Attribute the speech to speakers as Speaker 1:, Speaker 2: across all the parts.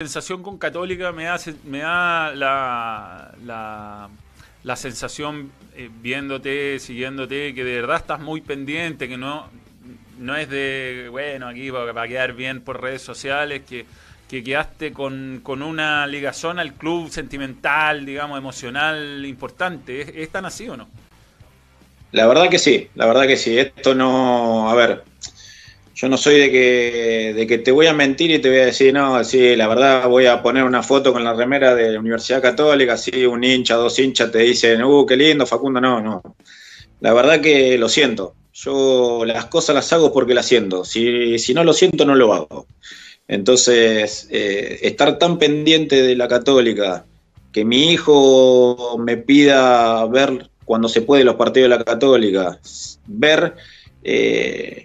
Speaker 1: sensación con Católica me da, me da la, la, sensación eh, viéndote, siguiéndote, que de verdad estás muy pendiente, que no, no es de, bueno, aquí para, quedar bien por redes sociales, que, quedaste con, una ligazón al club sentimental, digamos, emocional importante. ¿Es, tan así o no?
Speaker 2: La verdad que sí, la verdad que sí. Esto no, a ver, yo no soy de que, de que te voy a mentir y te voy a decir, no, sí, la verdad voy a poner una foto con la remera de la Universidad Católica, así un hincha, dos hinchas te dicen, uh, qué lindo, Facundo, no, no. La verdad que lo siento. Yo las cosas las hago porque las siento. Si, no lo siento, no lo hago. Entonces, eh, estar tan pendiente de la católica, que mi hijo me pida ver cuando se puede los partidos de la católica, ver... Eh,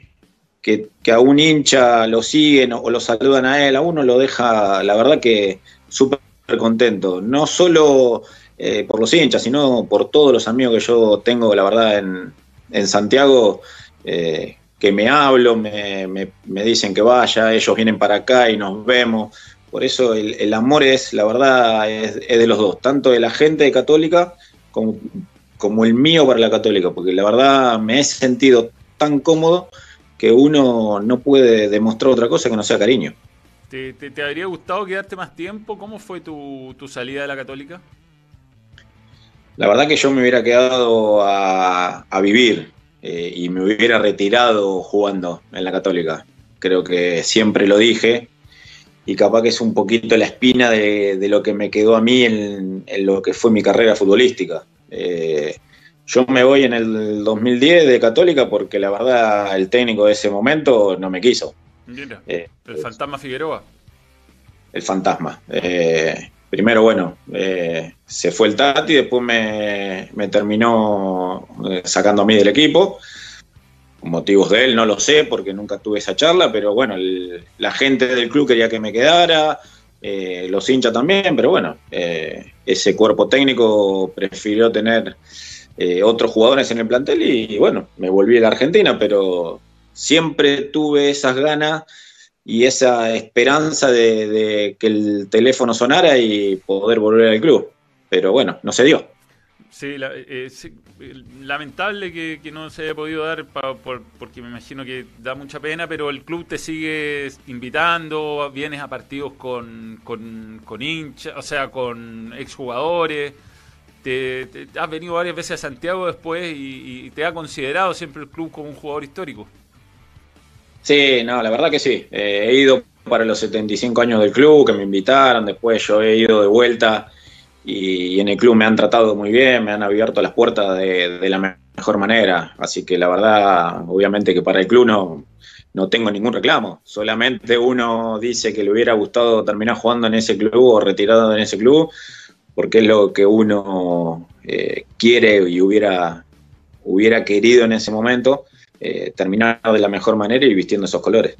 Speaker 2: que, a un hincha lo siguen o, lo saludan a él, a uno lo deja, la verdad que súper contento. No solo eh, por los hinchas, sino por todos los amigos que yo tengo, la verdad, en, Santiago. Eh, que me hablo, me, me, dicen que vaya, ellos vienen para acá y nos vemos. Por eso el, amor es, la verdad, es, de los dos, tanto de la gente católica como, como el mío para la católica, porque la verdad me he sentido tan cómodo que uno no puede demostrar otra cosa que no sea cariño.
Speaker 1: ¿Te, te, habría gustado quedarte más tiempo? ¿Cómo fue tu, tu, salida de la católica?
Speaker 2: La verdad que yo me hubiera quedado a, vivir eh, y me hubiera retirado jugando en la católica. Creo que siempre lo dije y capaz que es un poquito la espina de, de lo que me quedó a mí en, en, lo que fue mi carrera futbolística. Eh, yo me voy en el 2010 de Católica porque la verdad el técnico de ese momento no me quiso. Eh,
Speaker 1: el fantasma Figueroa.
Speaker 2: El fantasma. Eh, primero, bueno, eh, se fue el Tati, después me, terminó sacando a mí del equipo. Motivos de él no lo sé porque nunca tuve esa charla, pero bueno, la gente del club quería que me quedara, los hinchas también, pero bueno, ese cuerpo técnico prefirió tener eh, otros jugadores en el plantel y, bueno, me volví a la Argentina, pero siempre tuve esas ganas y esa esperanza de, que el teléfono sonara y poder volver al club. Pero bueno, no se dio.
Speaker 1: Sí, eh, lamentable que, no se haya podido dar, porque me imagino que da mucha pena, pero el club te sigue invitando, vienes a partidos con, con, con hinchas, o sea, con exjugadores te, has venido varias veces a Santiago después y, te ha considerado siempre el club como un jugador histórico.
Speaker 2: Sí, no, la verdad que sí. Eh, he ido para los 75 años del club, que me invitaron, después yo he ido de vuelta y, en el club me han tratado muy bien, me han abierto las puertas de, la mejor manera. Así que la verdad, obviamente que para el club no, no tengo ningún reclamo. Solamente uno dice que le hubiera gustado terminar jugando en ese club o retirado en ese club porque es lo que uno eh, quiere y hubiera, hubiera querido en ese momento, eh, terminar de la mejor manera y vistiendo esos colores.